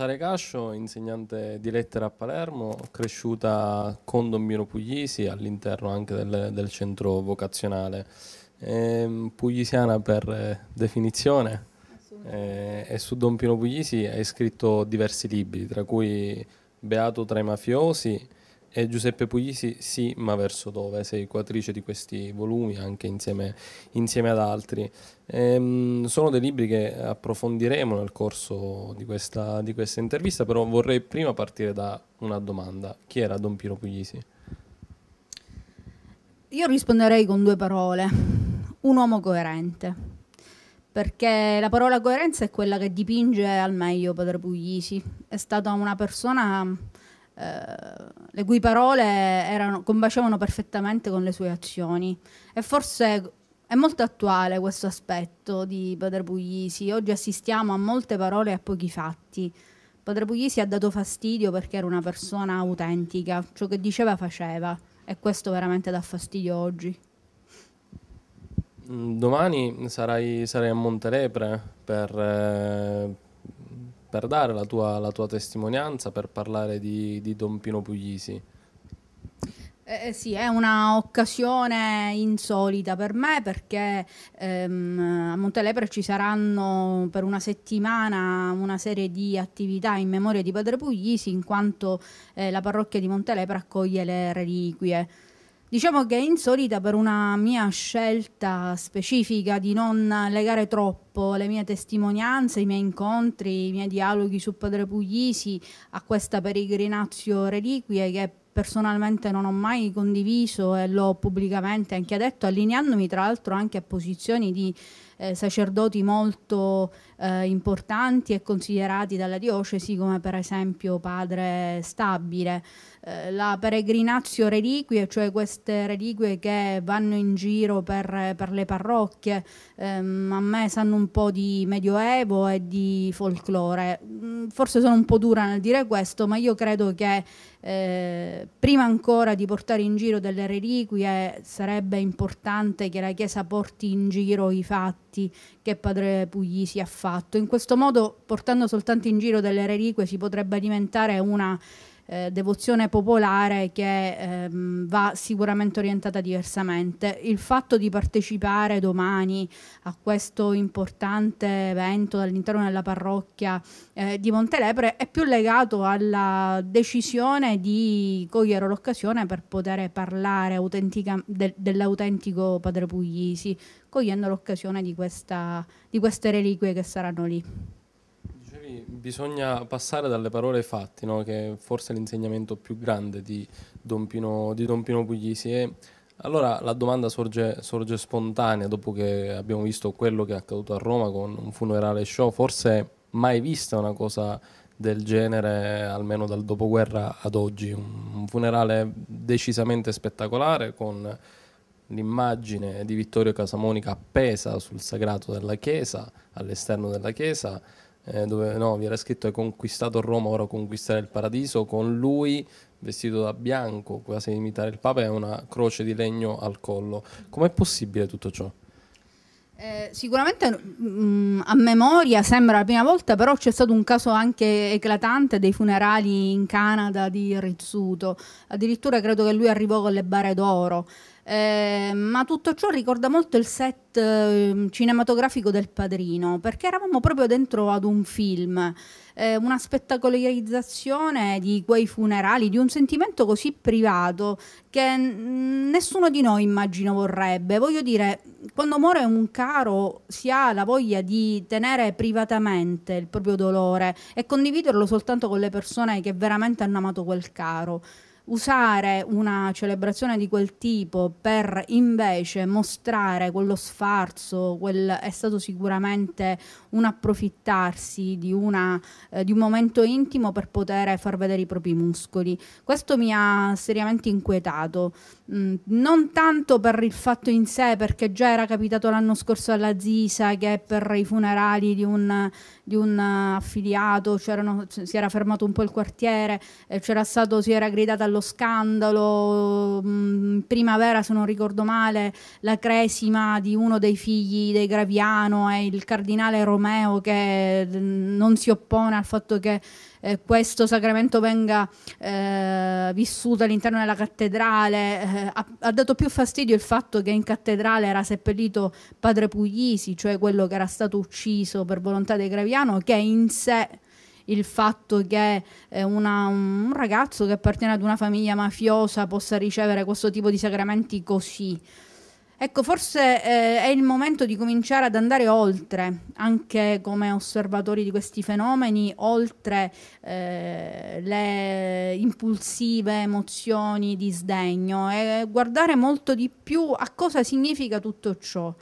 Sare Cascio, insegnante di lettere a Palermo, cresciuta con Dombino Puglisi all'interno anche del, del, centro vocazionale. Eh, puglisiana per definizione eh, e su Dombino Puglisi hai scritto diversi libri, tra cui Beato tra i mafiosi, e Giuseppe Puglisi sì, ma verso dove? Sei coattrice di questi volumi anche insieme, insieme ad altri. Ehm, sono dei libri che approfondiremo nel corso di questa, di questa, intervista, però vorrei prima partire da una domanda. Chi era Don Piero Puglisi? Io risponderei con due parole. Un uomo coerente, perché la parola coerenza è quella che dipinge al meglio Padre Puglisi. È stata una persona eh, le cui parole erano, combaciavano perfettamente con le sue azioni. E forse è molto attuale questo aspetto di Padre Puglisi. Oggi assistiamo a molte parole e a pochi fatti. Padre Puglisi ha dato fastidio perché era una persona autentica, ciò che diceva faceva e questo veramente dà fastidio oggi. Mm, domani sarai, sarai a Montelepre per... Eh per dare la tua, la tua testimonianza, per parlare di, di Don Pino Puglisi. Eh, eh sì, è un'occasione insolita per me perché ehm, a Montelepre ci saranno per una settimana una serie di attività in memoria di Padre Puglisi in quanto eh, la parrocchia di Montelepre accoglie le reliquie Diciamo che è insolita per una mia scelta specifica di non legare troppo le mie testimonianze, i miei incontri, i miei dialoghi su Padre Puglisi a questa peregrinazio reliquie che personalmente non ho mai condiviso e l'ho pubblicamente anche detto, allineandomi tra l'altro anche a posizioni di eh, sacerdoti molto eh, importanti e considerati dalla diocesi, come per esempio padre Stabile. Eh, la peregrinazio reliquie, cioè queste reliquie che vanno in giro per, per le parrocchie, ehm, a me sanno un po' di medioevo e di folklore. Mm, forse sono un po' dura nel dire questo, ma io credo che eh, prima ancora di portare in giro delle reliquie sarebbe importante che la Chiesa porti in giro i fatti atti che padre Puglisi ha fatto. In questo modo, portando soltanto in giro delle reliquie, si potrebbe diventare una eh, devozione popolare che ehm, va sicuramente orientata diversamente. Il fatto di partecipare domani a questo importante evento all'interno della parrocchia eh, di Montelepre è più legato alla decisione di cogliere l'occasione per poter parlare de dell'autentico padre Puglisi, cogliendo l'occasione di, di queste reliquie che saranno lì bisogna passare dalle parole ai fatti, no? che forse è l'insegnamento più grande di Don Pino, di Don Pino Puglisi. E allora la domanda sorge, sorge, spontanea dopo che abbiamo visto quello che è accaduto a Roma con un funerale show, forse mai vista una cosa del genere, almeno dal dopoguerra ad oggi. Un funerale decisamente spettacolare con l'immagine di Vittorio Casamonica appesa sul sagrato della chiesa, all'esterno della chiesa eh, dove no, vi era scritto hai conquistato Roma, ora conquistare il paradiso, con lui vestito da bianco, quasi imitare il Papa, e una croce di legno al collo. Com'è possibile tutto ciò? Eh, sicuramente mh, mm, a memoria sembra la prima volta, però c'è stato un caso anche eclatante dei funerali in Canada di Rizzuto. Addirittura credo che lui arrivò con le bare d'oro. Eh, ma tutto ciò ricorda molto il set eh, cinematografico del Padrino, perché eravamo proprio dentro ad un film, eh, una spettacolarizzazione di quei funerali, di un sentimento così privato che nessuno di noi immagino vorrebbe. Voglio dire, quando muore un caro si ha la voglia di tenere privatamente il proprio dolore e condividerlo soltanto con le persone che veramente hanno amato quel caro usare una celebrazione di quel tipo per invece mostrare quello sfarzo, quel, è stato sicuramente un approfittarsi di, una, eh, di un momento intimo per poter far vedere i propri muscoli. Questo mi ha seriamente inquietato, mm, non tanto per il fatto in sé, perché già era capitato l'anno scorso alla Zisa che per i funerali di un, di un eh, affiliato si era fermato un po' il quartiere, eh, c'era stato, si era gridato allo lo scandalo, in mm, primavera se non ricordo male la cresima di uno dei figli dei Graviano e il cardinale Romeo che mm, non si oppone al fatto che eh, questo sacramento venga eh, vissuto all'interno della cattedrale. Eh, ha, ha, dato più fastidio il fatto che in cattedrale era seppellito padre Puglisi, cioè quello che era stato ucciso per volontà dei Graviano, che in sé il fatto che eh, una, un ragazzo che appartiene ad una famiglia mafiosa possa ricevere questo tipo di sacramenti così. Ecco, forse eh, è il momento di cominciare ad andare oltre, anche come osservatori di questi fenomeni, oltre eh, le impulsive emozioni di sdegno e guardare molto di più a cosa significa tutto ciò.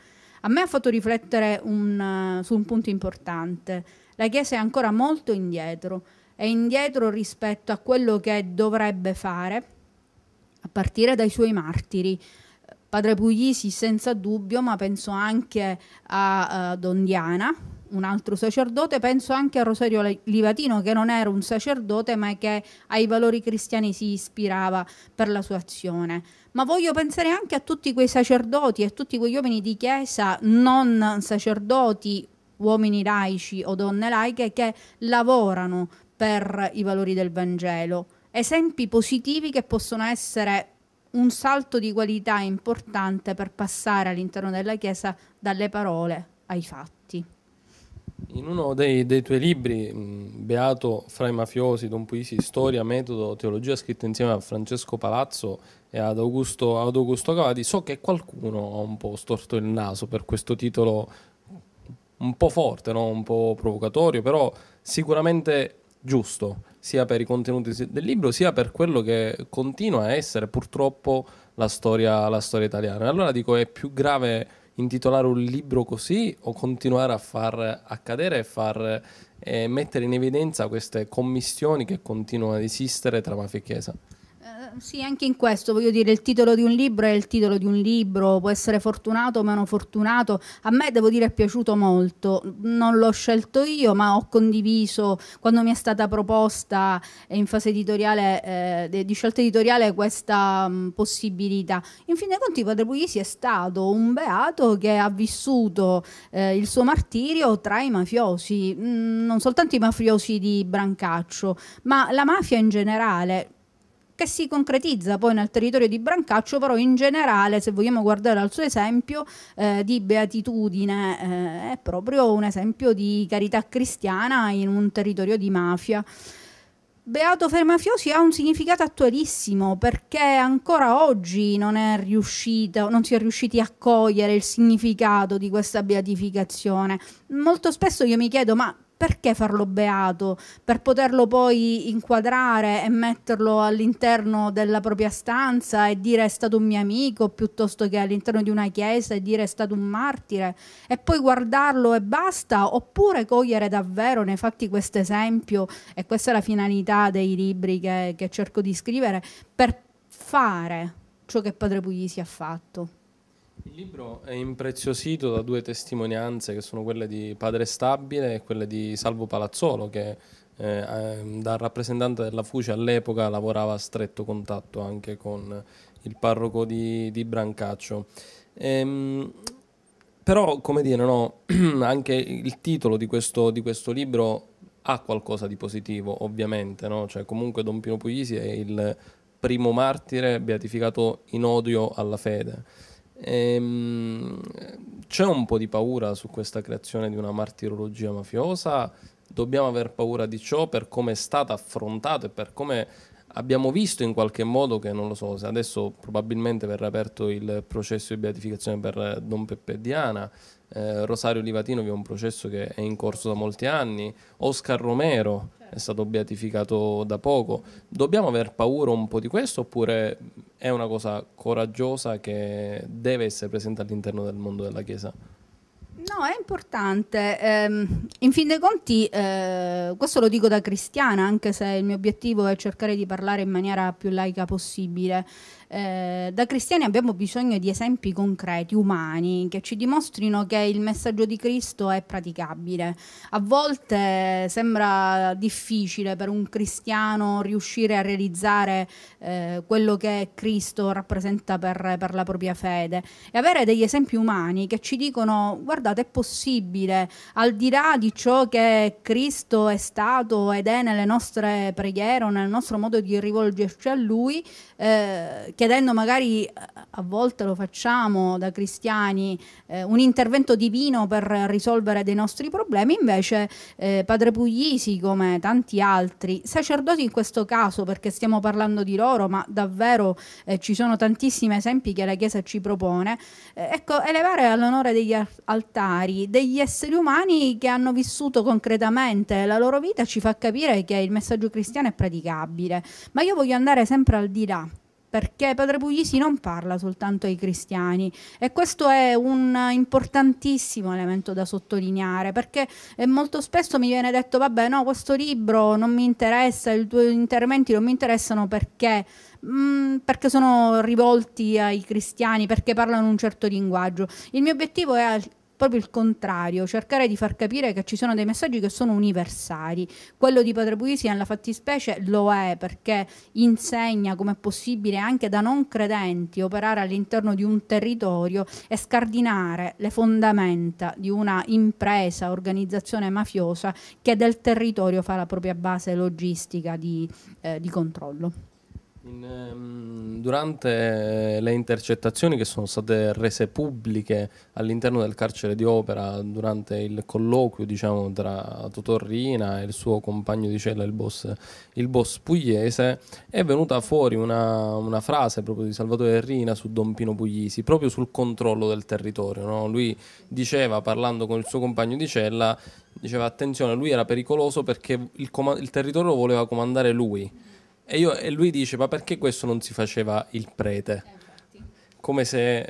A me ha fatto riflettere un, uh, su un punto importante la Chiesa è ancora molto indietro, è indietro rispetto a quello che dovrebbe fare, a partire dai suoi martiri. Padre Puglisi senza dubbio, ma penso anche a uh, eh, Dondiana, un altro sacerdote, penso anche a Rosario Livatino che non era un sacerdote ma che ai valori cristiani si ispirava per la sua azione. Ma voglio pensare anche a tutti quei sacerdoti e a tutti quegli uomini di chiesa non sacerdoti uomini laici o donne laiche che lavorano per i valori del Vangelo. Esempi positivi che possono essere un salto di qualità importante per passare all'interno della Chiesa dalle parole ai fatti. In uno dei, dei tuoi libri, Beato fra i mafiosi, Don Puisi, Storia, Metodo, Teologia, scritto insieme a Francesco Palazzo e ad Augusto, ad Augusto Cavati, so che qualcuno ha un po' storto il naso per questo titolo un po' forte, no? un po' provocatorio, però sicuramente giusto, sia per i contenuti del libro, sia per quello che continua a essere purtroppo la storia, la storia italiana. Allora dico, è più grave intitolare un libro così o continuare a far accadere e far eh, mettere in evidenza queste commissioni che continuano ad esistere tra mafia e chiesa? Sì, anche in questo voglio dire, il titolo di un libro è il titolo di un libro, può essere fortunato o meno fortunato. A me devo dire è piaciuto molto, non l'ho scelto io, ma ho condiviso quando mi è stata proposta in fase editoriale, eh, di scelta editoriale questa mh, mm, possibilità. In fin dei conti Padre Puglisi è stato un beato che ha vissuto eh, il suo martirio tra i mafiosi, mh, mm, non soltanto i mafiosi di Brancaccio, ma la mafia in generale che si concretizza poi nel territorio di Brancaccio, però in generale, se vogliamo guardare al suo esempio eh, di beatitudine, eh, è proprio un esempio di carità cristiana in un territorio di mafia. Beato per mafiosi ha un significato attualissimo perché ancora oggi non, è riuscito, non si è riusciti a cogliere il significato di questa beatificazione. Molto spesso io mi chiedo, ma perché farlo beato? Per poterlo poi inquadrare e metterlo all'interno della propria stanza e dire è stato un mio amico, piuttosto che all'interno di una chiesa e dire è stato un martire, e poi guardarlo e basta, oppure cogliere davvero nei fatti questo esempio, e questa è la finalità dei libri che, che cerco di scrivere, per fare ciò che Padre Puglisi ha fatto. Il libro è impreziosito da due testimonianze che sono quelle di Padre Stabile e quelle di Salvo Palazzolo che eh, ehm, da rappresentante della Fuce all'epoca lavorava a stretto contatto anche con il parroco di, di Brancaccio. Ehm, però, come dire, no, anche il titolo di questo, di questo libro ha qualcosa di positivo, ovviamente, no? cioè, comunque Don Pino Puglisi è il primo martire beatificato in odio alla fede. Ehm, c'è un po' di paura su questa creazione di una martirologia mafiosa, dobbiamo aver paura di ciò per come è stata affrontata e per come Abbiamo visto in qualche modo che, non lo so, adesso probabilmente verrà aperto il processo di beatificazione per eh, Don Peppe Diana, eh, Rosario Livatino che è un processo che è in corso da molti anni, Oscar Romero è stato beatificato da poco. Dobbiamo aver paura un po' di questo oppure è una cosa coraggiosa che deve essere presente all'interno del mondo della Chiesa? No, è importante. Ehm, in fin dei conti, eh, questo lo dico da cristiana, anche se il mio obiettivo è cercare di parlare in maniera più laica possibile. Eh, da cristiani abbiamo bisogno di esempi concreti, umani, che ci dimostrino che il messaggio di Cristo è praticabile. A volte sembra difficile per un cristiano riuscire a realizzare eh, quello che Cristo rappresenta per, per la propria fede e avere degli esempi umani che ci dicono guarda guardate, è possibile, al di là di ciò che Cristo è stato ed è nelle nostre preghiere o nel nostro modo di rivolgerci a Lui, eh, chiedendo magari, eh, a volte lo facciamo da cristiani, eh, un intervento divino per risolvere dei nostri problemi, invece eh, Padre Puglisi, come tanti altri, sacerdoti in questo caso, perché stiamo parlando di loro, ma davvero eh, ci sono tantissimi esempi che la Chiesa ci propone, eh, ecco, elevare all'onore degli altari documentari degli esseri umani che hanno vissuto concretamente la loro vita ci fa capire che il messaggio cristiano è praticabile. Ma io voglio andare sempre al di là perché Padre Puglisi non parla soltanto ai cristiani e questo è un importantissimo elemento da sottolineare perché eh, molto spesso mi viene detto vabbè no questo libro non mi interessa, i tuoi interventi non mi interessano perché Mm, perché sono rivolti ai cristiani, perché parlano un certo linguaggio. Il mio obiettivo è proprio il contrario, cercare di far capire che ci sono dei messaggi che sono universali. Quello di Padre Puisi nella fattispecie lo è perché insegna come è possibile anche da non credenti operare all'interno di un territorio e scardinare le fondamenta di una impresa, organizzazione mafiosa che del territorio fa la propria base logistica di, eh, di controllo. In, ehm, durante le intercettazioni che sono state rese pubbliche all'interno del carcere di Opera durante il colloquio diciamo, tra Totorrina e il suo compagno di cella, il boss, il boss pugliese, è venuta fuori una, una, frase proprio di Salvatore Rina su Don Pino Puglisi, proprio sul controllo del territorio. No? Lui diceva, parlando con il suo compagno di cella, diceva attenzione, lui era pericoloso perché il, il territorio voleva comandare lui e, io, e, lui dice, ma perché questo non si faceva il prete? Eh, come se,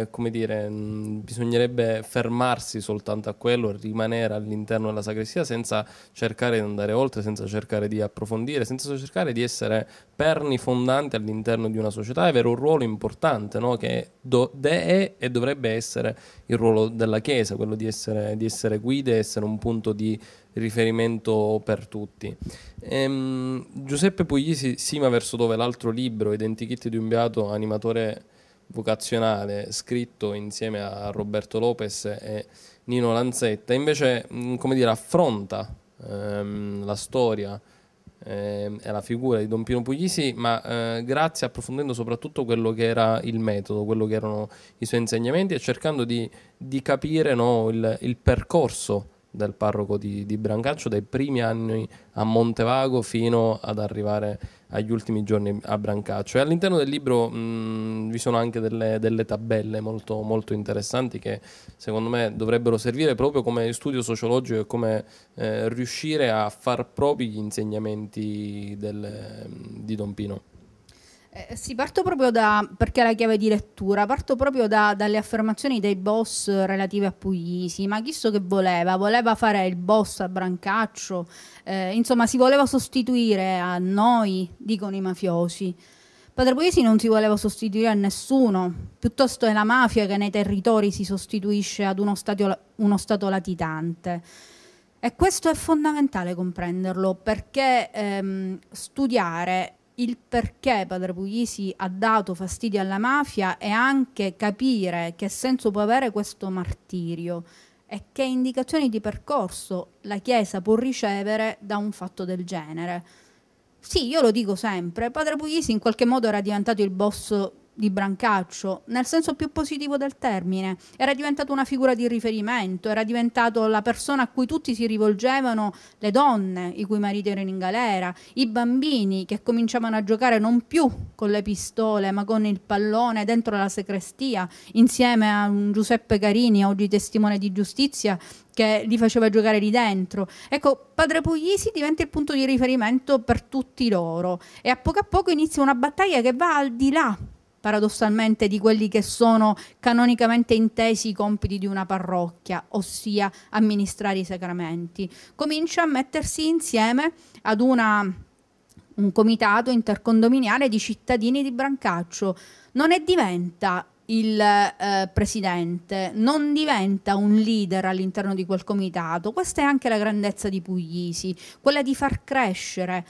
eh, come dire, mh, mm, bisognerebbe fermarsi soltanto a quello e rimanere all'interno della sacrestia senza cercare di andare oltre, senza cercare di approfondire, senza cercare di essere perni fondanti all'interno di una società e avere un ruolo importante, no? che do, de è e dovrebbe essere il ruolo della Chiesa, quello di essere, di essere guida, essere un punto di riferimento per tutti. Ehm, Giuseppe Puglisi sima verso dove l'altro libro, Identikit di un beato animatore vocazionale, scritto insieme a Roberto Lopez e Nino Lanzetta, invece mm, come dire, affronta ehm, la storia ehm, e la figura di Don Pino Puglisi, ma eh, grazie approfondendo soprattutto quello che era il metodo, quello che erano i suoi insegnamenti e cercando di, di capire no, il, il percorso del parroco di, di, Brancaccio dai primi anni a Montevago fino ad arrivare agli ultimi giorni a Brancaccio. E all'interno del libro mh, mm, vi sono anche delle, delle tabelle molto, molto, interessanti che secondo me dovrebbero servire proprio come studio sociologico e come eh, riuscire a far propri gli insegnamenti del, mm, di Don Pino. Eh, sì, parto proprio da, perché è la chiave di lettura, parto proprio da, dalle affermazioni dei boss relative a Puglisi, ma chi so che voleva? Voleva fare il boss a Brancaccio, eh, insomma si voleva sostituire a noi, dicono i mafiosi. Padre Puglisi non si voleva sostituire a nessuno, piuttosto è la mafia che nei territori si sostituisce ad uno, statio, uno stato latitante. E questo è fondamentale comprenderlo perché ehm, studiare il perché Padre Puglisi ha dato fastidio alla mafia e anche capire che senso può avere questo martirio e che indicazioni di percorso la Chiesa può ricevere da un fatto del genere. Sì, io lo dico sempre, Padre Puglisi in qualche modo era diventato il boss di Brancaccio, nel senso più positivo del termine. Era diventato una figura di riferimento, era diventato la persona a cui tutti si rivolgevano, le donne, i cui mariti erano in galera, i bambini che cominciavano a giocare non più con le pistole, ma con il pallone dentro la sacrestia, insieme a un Giuseppe Carini, oggi testimone di giustizia, che li faceva giocare lì dentro. Ecco, Padre Puglisi diventa il punto di riferimento per tutti loro e a poco a poco inizia una battaglia che va al di là paradossalmente di quelli che sono canonicamente intesi i compiti di una parrocchia, ossia amministrare i sacramenti, comincia a mettersi insieme ad una, un comitato intercondominiale di cittadini di Brancaccio. Non è diventa il eh, presidente non diventa un leader all'interno di quel comitato. Questa è anche la grandezza di Puglisi, quella di far crescere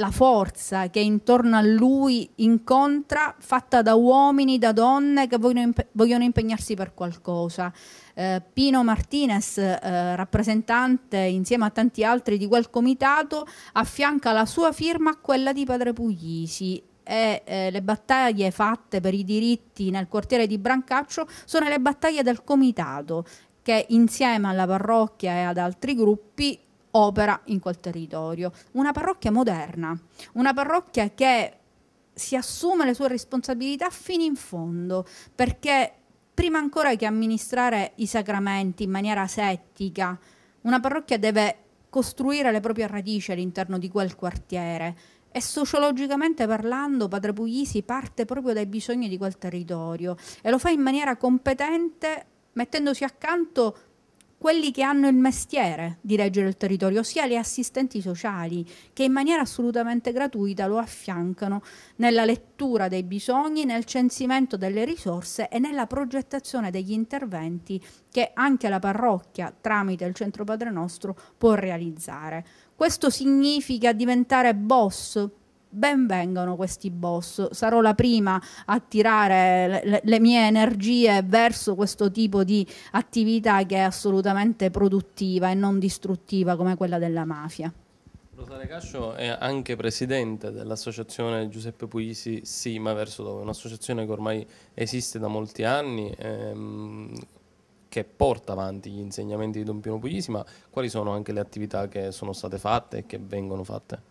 la forza che intorno a lui incontra, fatta da uomini, da donne che vogliono, impe- vogliono impegnarsi per qualcosa. Eh, Pino Martinez, eh, rappresentante insieme a tanti altri di quel comitato, affianca la sua firma a quella di Padre Puglisi e eh, le battaglie fatte per i diritti nel quartiere di Brancaccio sono le battaglie del comitato che insieme alla parrocchia e ad altri gruppi opera in quel territorio. Una parrocchia moderna, una parrocchia che si assume le sue responsabilità fino in fondo, perché prima ancora che amministrare i sacramenti in maniera settica, una parrocchia deve costruire le proprie radici all'interno di quel quartiere e sociologicamente parlando Padre Puglisi parte proprio dai bisogni di quel territorio e lo fa in maniera competente mettendosi accanto quelli che hanno il mestiere di reggere il territorio, ossia le assistenti sociali che in maniera assolutamente gratuita lo affiancano nella lettura dei bisogni, nel censimento delle risorse e nella progettazione degli interventi che anche la parrocchia tramite il Centro Padre Nostro può realizzare. Questo significa diventare boss ben vengano questi boss, sarò la prima a tirare le, le, mie energie verso questo tipo di attività che è assolutamente produttiva e non distruttiva come quella della mafia. Rosaria Cascio è anche presidente dell'associazione Giuseppe Puglisi Sima Verso Dove, un'associazione che ormai esiste da molti anni, ehm, che porta avanti gli insegnamenti di Don Pino Puglisi, ma quali sono anche le attività che sono state fatte e che vengono fatte?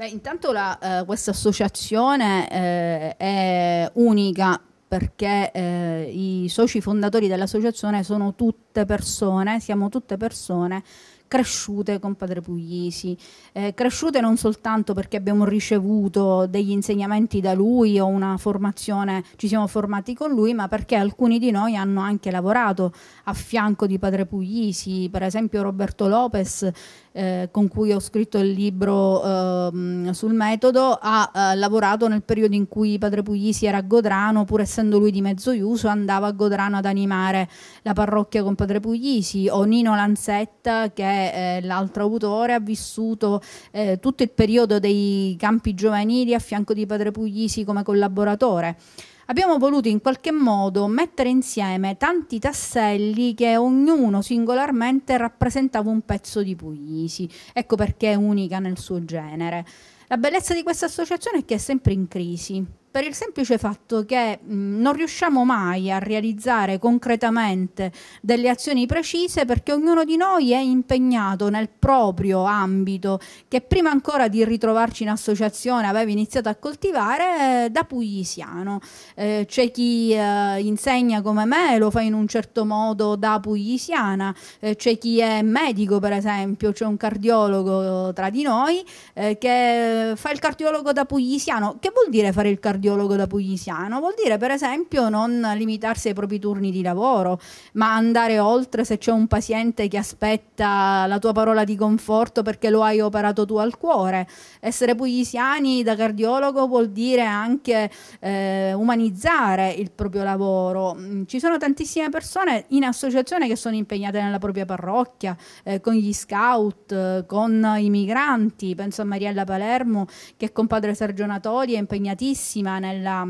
Beh, intanto la, eh, questa associazione eh, è unica perché eh, i soci fondatori dell'associazione sono tutte persone, siamo tutte persone cresciute con Padre Puglisi, eh, cresciute non soltanto perché abbiamo ricevuto degli insegnamenti da lui o una formazione, ci siamo formati con lui, ma perché alcuni di noi hanno anche lavorato a fianco di Padre Puglisi, per esempio Roberto Lopez eh, con cui ho scritto il libro eh, sul metodo, ha eh, lavorato nel periodo in cui padre Puglisi era a Godrano, pur essendo lui di mezzo iuso, andava a Godrano ad animare la parrocchia con padre Puglisi, o Nino Lanzetta, che è eh, l'altro autore, ha vissuto eh, tutto il periodo dei campi giovanili a fianco di padre Puglisi come collaboratore abbiamo voluto in qualche modo mettere insieme tanti tasselli che ognuno singolarmente rappresentava un pezzo di Puglisi. Ecco perché è unica nel suo genere. La bellezza di questa associazione è che è sempre in crisi, per il semplice fatto che mh, non riusciamo mai a realizzare concretamente delle azioni precise perché ognuno di noi è impegnato nel proprio ambito che prima ancora di ritrovarci in associazione aveva iniziato a coltivare eh, da puglisiano. Eh, c'è chi eh, insegna come me, lo fa in un certo modo da puglisiana, eh, c'è chi è medico per esempio, c'è un cardiologo tra di noi eh, che fa il cardiologo da puglisiano. Che vuol dire fare il cardiologo? cardiologo da puglisiano, vuol dire per esempio non limitarsi ai propri turni di lavoro, ma andare oltre se c'è un paziente che aspetta la tua parola di conforto perché lo hai operato tu al cuore. Essere puglisiani da cardiologo vuol dire anche eh, umanizzare il proprio lavoro. Mm, ci sono tantissime persone in associazione che sono impegnate nella propria parrocchia, eh, con gli scout, con i migranti, penso a Mariella Palermo che con padre Sergio Natori è impegnatissima prima nella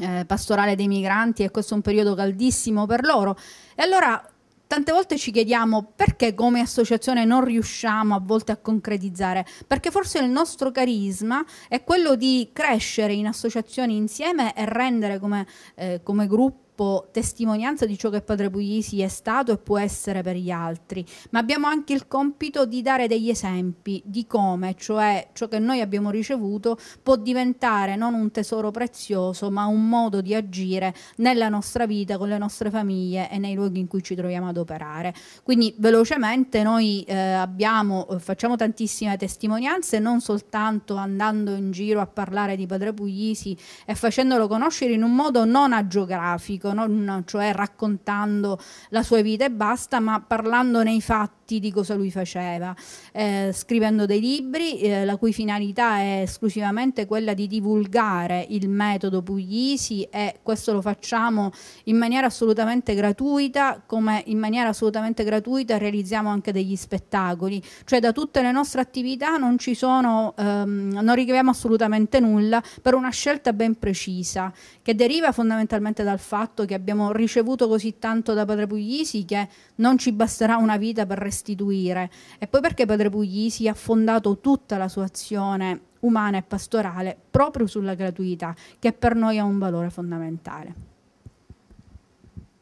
eh, pastorale dei migranti e questo è un periodo caldissimo per loro. E allora tante volte ci chiediamo perché come associazione non riusciamo a volte a concretizzare, perché forse il nostro carisma è quello di crescere in associazioni insieme e rendere come, eh, come gruppo purtroppo testimonianza di ciò che padre Puglisi è stato e può essere per gli altri, ma abbiamo anche il compito di dare degli esempi di come, cioè ciò che noi abbiamo ricevuto può diventare non un tesoro prezioso, ma un modo di agire nella nostra vita, con le nostre famiglie e nei luoghi in cui ci troviamo ad operare. Quindi velocemente noi eh, abbiamo, facciamo tantissime testimonianze, non soltanto andando in giro a parlare di padre Puglisi e facendolo conoscere in un modo non agiografico, non cioè raccontando la sua vita e basta, ma parlando nei fatti atti di cosa lui faceva, eh, scrivendo dei libri eh, la cui finalità è esclusivamente quella di divulgare il metodo Puglisi e questo lo facciamo in maniera assolutamente gratuita, come in maniera assolutamente gratuita realizziamo anche degli spettacoli, cioè da tutte le nostre attività non ci sono, ehm, non ricaviamo assolutamente nulla per una scelta ben precisa che deriva fondamentalmente dal fatto che abbiamo ricevuto così tanto da Padre Puglisi che non ci basterà una vita per restare restituire e poi perché Padre Puglisi ha fondato tutta la sua azione umana e pastorale proprio sulla gratuità, che per noi ha un valore fondamentale.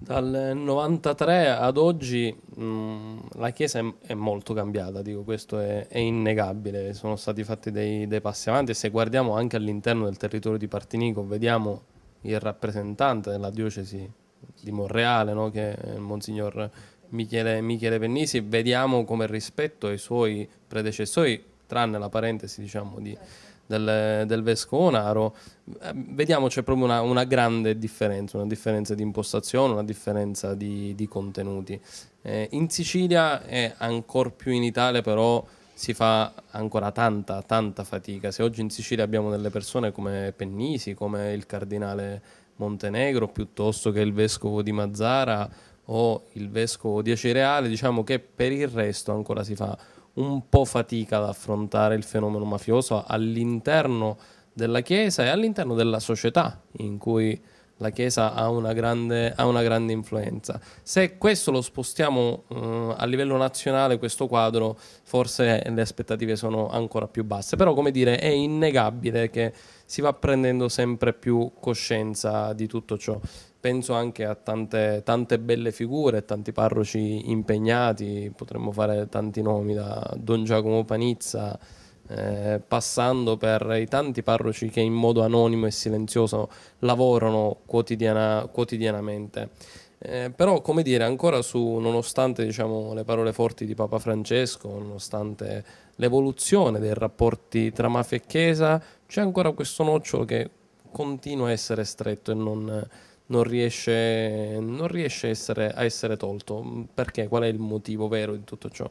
Dal 93 ad oggi mh, mm, la Chiesa è, è, molto cambiata, dico, questo è, è innegabile, sono stati fatti dei, dei, passi avanti e se guardiamo anche all'interno del territorio di Partinico vediamo il rappresentante della diocesi di Monreale, no? che è il Monsignor Michele, Michele Pennisi, vediamo come rispetto ai suoi predecessori, tranne la parentesi diciamo, di, del, del, Naro, eh, vediamo c'è proprio una, una, grande differenza, una differenza di impostazione, una differenza di, di contenuti. Eh, in Sicilia e ancora più in Italia però si fa ancora tanta, tanta fatica. Se oggi in Sicilia abbiamo delle persone come Pennisi, come il cardinale Montenegro, piuttosto che il vescovo di Mazzara, o il vescovo di Acireale, diciamo che per il resto ancora si fa un po' fatica ad affrontare il fenomeno mafioso all'interno della Chiesa e all'interno della società in cui la Chiesa ha una, grande, ha una grande, influenza. Se questo lo spostiamo uh, a livello nazionale, questo quadro, forse le aspettative sono ancora più basse, però come dire è innegabile che si va prendendo sempre più coscienza di tutto ciò. Penso anche a tante, tante belle figure, tanti parroci impegnati, potremmo fare tanti nomi, da Don Giacomo Panizza eh, passando per i tanti parroci che in modo anonimo e silenzioso lavorano quotidiana, quotidianamente. Eh, però, come dire, ancora su, nonostante diciamo, le parole forti di Papa Francesco, nonostante l'evoluzione dei rapporti tra mafia e chiesa, c'è ancora questo nocciolo che continua a essere stretto e non, non riesce, non riesce essere, a essere tolto. Perché? Qual è il motivo vero di tutto ciò?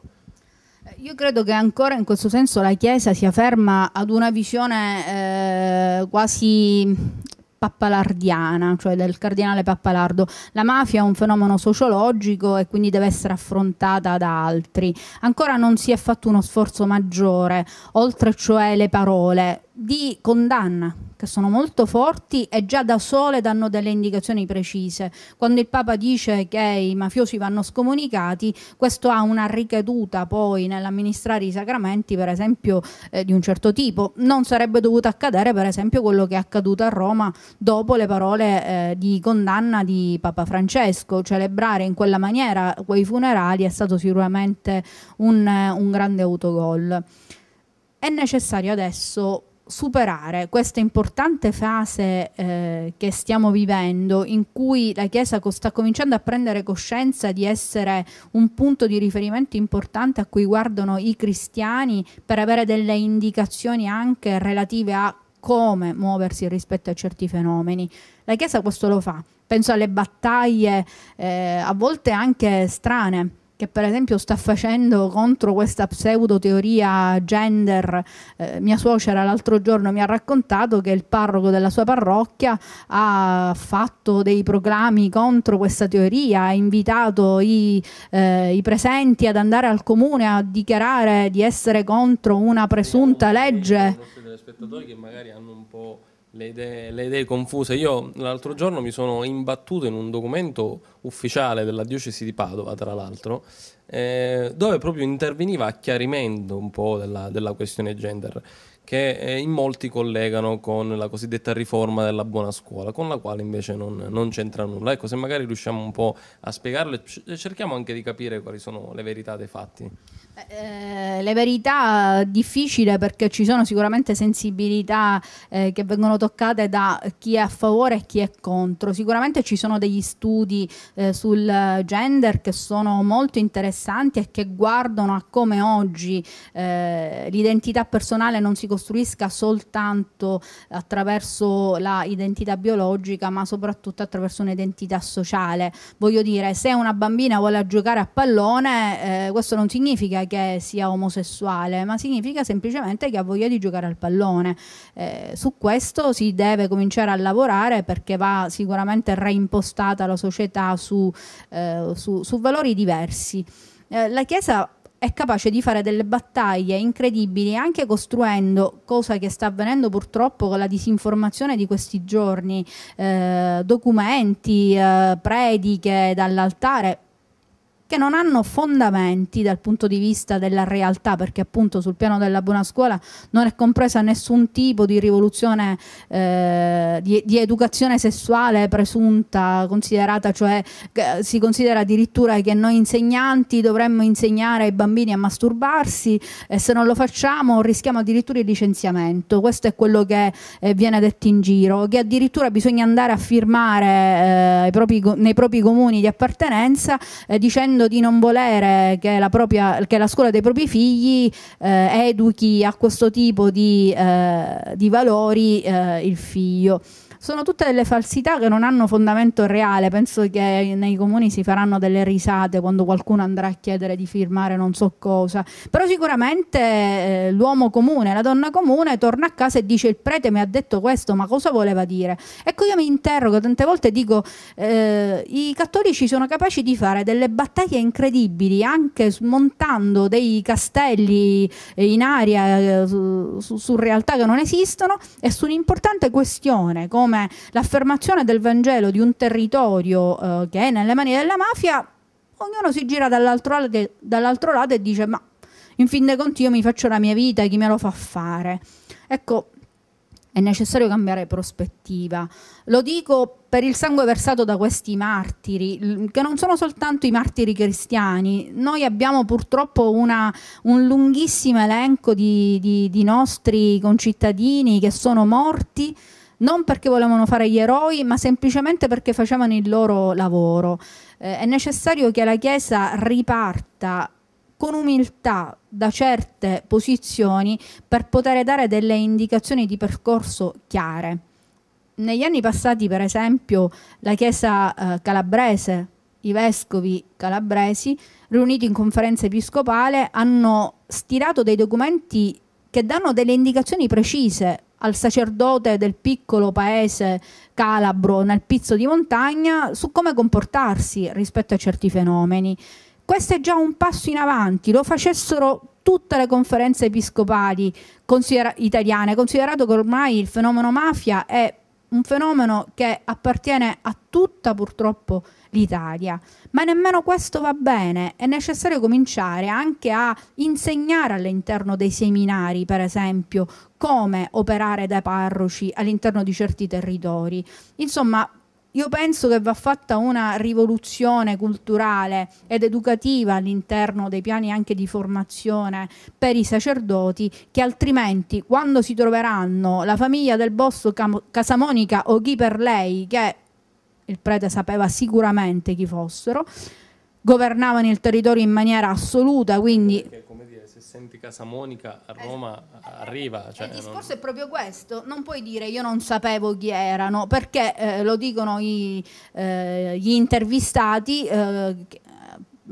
Eh, io credo che ancora in questo senso la Chiesa sia ferma ad una visione eh, quasi pappalardiana, cioè del cardinale Pappalardo. La mafia è un fenomeno sociologico e quindi deve essere affrontata da altri. Ancora non si è fatto uno sforzo maggiore, oltre cioè le parole, di condanna che sono molto forti e già da sole danno delle indicazioni precise. Quando il Papa dice che i mafiosi vanno scomunicati, questo ha una ricaduta poi nell'amministrare i sacramenti, per esempio, eh, di un certo tipo. Non sarebbe dovuto accadere, per esempio, quello che è accaduto a Roma dopo le parole eh, di condanna di Papa Francesco. Celebrare in quella maniera quei funerali è stato sicuramente un, eh, un grande autogol. È necessario adesso superare questa importante fase eh, che stiamo vivendo in cui la Chiesa sta cominciando a prendere coscienza di essere un punto di riferimento importante a cui guardano i cristiani per avere delle indicazioni anche relative a come muoversi rispetto a certi fenomeni. La Chiesa questo lo fa, penso alle battaglie eh, a volte anche strane che per esempio sta facendo contro questa pseudo teoria gender. Eh, mia suocera l'altro giorno mi ha raccontato che il parroco della sua parrocchia ha fatto dei proclami contro questa teoria, ha invitato i, eh, i presenti ad andare al comune a dichiarare di essere contro una presunta legge. I nostri telespettatori che magari hanno un po' le idee, le idee, confuse. Io l'altro giorno mi sono imbattuto in un documento ufficiale della diocesi di Padova, tra l'altro, eh, dove proprio interveniva a chiarimento un po' della, della questione gender, che eh, in molti collegano con la cosiddetta riforma della buona scuola, con la quale invece non, non c'entra nulla. Ecco, se magari riusciamo un po' a spiegarlo e cerchiamo anche di capire quali sono le verità dei fatti. Eh, le verità eh, difficile perché ci sono sicuramente sensibilità eh, che vengono toccate da chi è a favore e chi è contro. Sicuramente ci sono degli studi eh, sul gender che sono molto interessanti e che guardano a come oggi eh, l'identità personale non si costruisca soltanto attraverso l'identità biologica, ma soprattutto attraverso un'identità sociale. Voglio dire, se una bambina vuole giocare a pallone, questo non significa che sia omosessuale, ma significa semplicemente che ha voglia di giocare al pallone. Eh, su questo si deve cominciare a lavorare perché va sicuramente reimpostata la società su, eh, su, su valori diversi. Eh, la Chiesa è capace di fare delle battaglie incredibili anche costruendo, cosa che sta avvenendo purtroppo con la disinformazione di questi giorni, eh, documenti, eh, prediche dall'altare che non hanno fondamenti dal punto di vista della realtà, perché appunto sul piano della buona scuola non è compresa nessun tipo di rivoluzione eh, di, di, educazione sessuale presunta, considerata, cioè eh, si considera addirittura che noi insegnanti dovremmo insegnare ai bambini a masturbarsi e se non lo facciamo rischiamo addirittura il licenziamento. Questo è quello che eh, viene detto in giro, che addirittura bisogna andare a firmare eh, propri, nei propri comuni di appartenenza eh, dicendo dicendo di non volere che la, propria, che la scuola dei propri figli eh, educhi a questo tipo di, eh, di valori eh, il figlio sono tutte delle falsità che non hanno fondamento reale. Penso che nei comuni si faranno delle risate quando qualcuno andrà a chiedere di firmare non so cosa. Però sicuramente eh, l'uomo comune, la donna comune torna a casa e dice il prete mi ha detto questo, ma cosa voleva dire? Ecco, io mi interrogo, tante volte e dico eh, i cattolici sono capaci di fare delle battaglie incredibili, anche smontando dei castelli in aria eh, su, su realtà che non esistono e su un'importante questione come come l'affermazione del Vangelo di un territorio eh, che è nelle mani della mafia, ognuno si gira dall'altro lato, dall'altro lato e dice ma in fin dei conti io mi faccio la mia vita e chi me lo fa fare. Ecco, è necessario cambiare prospettiva. Lo dico per il sangue versato da questi martiri, che non sono soltanto i martiri cristiani, noi abbiamo purtroppo una, un lunghissimo elenco di, di, di nostri concittadini che sono morti non perché volevano fare gli eroi, ma semplicemente perché facevano il loro lavoro. Eh, è necessario che la Chiesa riparta con umiltà da certe posizioni per poter dare delle indicazioni di percorso chiare. Negli anni passati, per esempio, la Chiesa eh, calabrese, i vescovi calabresi, riuniti in conferenza episcopale, hanno stilato dei documenti che danno delle indicazioni precise al sacerdote del piccolo paese calabro nel pizzo di montagna su come comportarsi rispetto a certi fenomeni. Questo è già un passo in avanti, lo facessero tutte le conferenze episcopali considera italiane, considerato che ormai il fenomeno mafia è un fenomeno che appartiene a tutta purtroppo l'Italia. Ma nemmeno questo va bene, è necessario cominciare anche a insegnare all'interno dei seminari, per esempio, come operare dai parroci all'interno di certi territori. Insomma, io penso che va fatta una rivoluzione culturale ed educativa all'interno dei piani anche di formazione per i sacerdoti che altrimenti quando si troveranno la famiglia del boss Casamonica o chi per lei che il prete sapeva sicuramente chi fossero, governavano il territorio in maniera assoluta, quindi... Perché, come dire, se senti Casa Monica a Roma eh, arriva. Eh, cioè, il discorso non... è proprio questo, non puoi dire io non sapevo chi erano, perché eh, lo dicono i, eh, gli intervistati eh,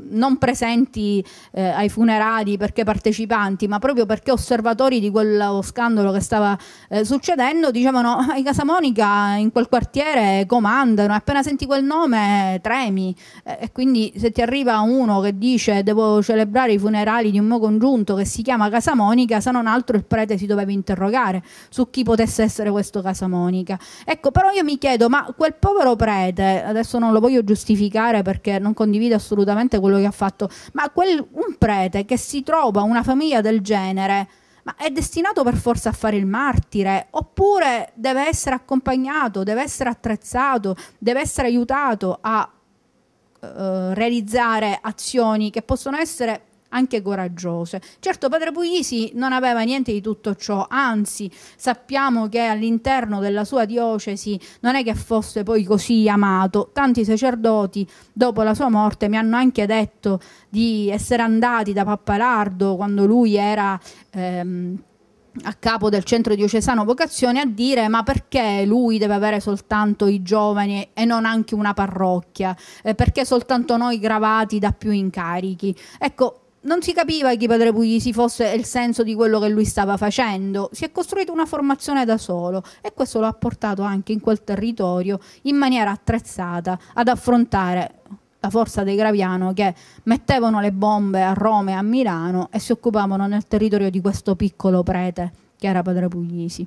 non presenti eh, ai funerali perché partecipanti, ma proprio perché osservatori di quello scandalo che stava eh, succedendo, dicevano Casa Monica, in quel quartiere comandano, appena senti quel nome tremi eh, e quindi se ti arriva uno che dice devo celebrare i funerali di un mio congiunto che si chiama Casa Monica, se non altro il prete si doveva interrogare su chi potesse essere questo Casa Monica. Ecco, però io mi chiedo, ma quel povero prete, adesso non lo voglio giustificare perché non condivido assolutamente quello quello che ha fatto, ma quel, un prete che si trova una famiglia del genere, ma è destinato per forza a fare il martire, oppure deve essere accompagnato, deve essere attrezzato, deve essere aiutato a eh, realizzare azioni che possono essere anche coraggiose. Certo padre Puglisi non aveva niente di tutto ciò, anzi sappiamo che all'interno della sua diocesi non è che fosse poi così amato, tanti sacerdoti dopo la sua morte mi hanno anche detto di essere andati da Pappalardo quando lui era... Ehm, a capo del centro diocesano vocazione a dire ma perché lui deve avere soltanto i giovani e non anche una parrocchia, eh, perché soltanto noi gravati da più incarichi. Ecco, non si capiva chi Padre Puglisi fosse il senso di quello che lui stava facendo, si è costruita una formazione da solo e questo lo ha portato anche in quel territorio in maniera attrezzata ad affrontare la forza dei Graviano che mettevano le bombe a Roma e a Milano e si occupavano nel territorio di questo piccolo prete che era Padre Puglisi.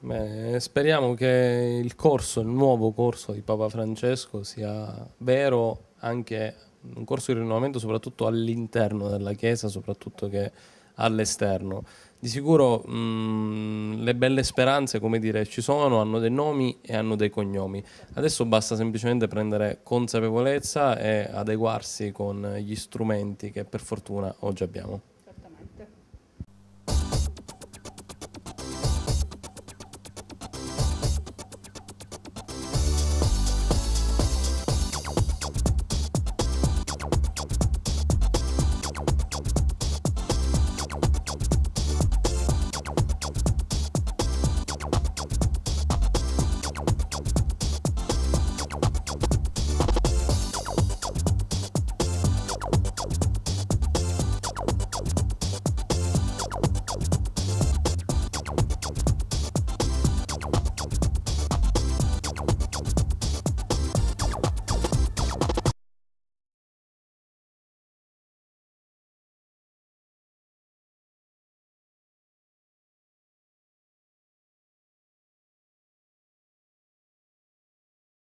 Beh, speriamo che il corso, il nuovo corso di Papa Francesco sia vero anche un corso di rinnovamento soprattutto all'interno della Chiesa, soprattutto che all'esterno. Di sicuro mh, mm, le belle speranze, come dire, ci sono, hanno dei nomi e hanno dei cognomi. Adesso basta semplicemente prendere consapevolezza e adeguarsi con gli strumenti che per fortuna oggi abbiamo.